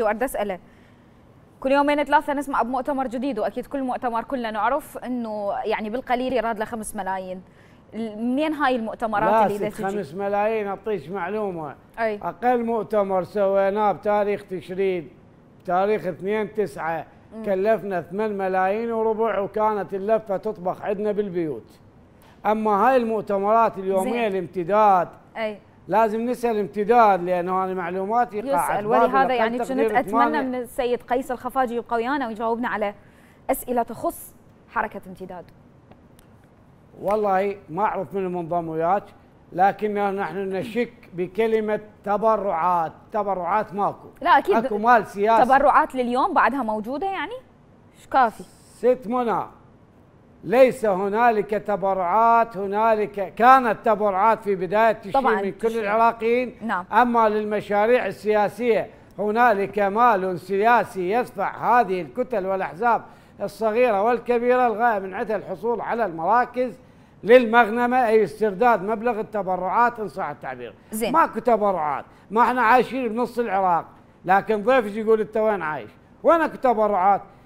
وأرد وردة كل يومين ثلاثة نسمع بمؤتمر جديد وأكيد كل مؤتمر كلنا نعرف أنه يعني بالقليل يراد خمس ملايين منين هاي المؤتمرات اللي تجي؟ خمس ملايين أعطيك معلومة أي. أقل مؤتمر سويناه بتاريخ تشرين بتاريخ 2 9 كلفنا 8 ملايين وربع وكانت اللفة تطبخ عندنا بالبيوت أما هاي المؤتمرات اليومية الامتداد أي. لازم نسال امتداد لانه انا معلوماتي يسال ولهذا يعني كنت اتمنى من السيد قيس الخفاجي يبقى ويانا ويجاوبنا على اسئله تخص حركه امتداد والله ما اعرف من منضم وياك لكن نحن نشك بكلمه تبرعات تبرعات ماكو لا اكيد اكو مال سياسي تبرعات لليوم بعدها موجوده يعني ايش كافي ست منى ليس هنالك تبرعات هنالك كانت تبرعات في بدايه تشرين من كل تشير. العراقيين نعم. اما للمشاريع السياسيه هنالك مال سياسي يدفع هذه الكتل والاحزاب الصغيره والكبيره الغايه من عدها الحصول على المراكز للمغنمه اي استرداد مبلغ التبرعات ان صح التعبير زين. ماكو تبرعات ما احنا عايشين بنص العراق لكن ضيفك يقول انت وين عايش وين اكو تبرعات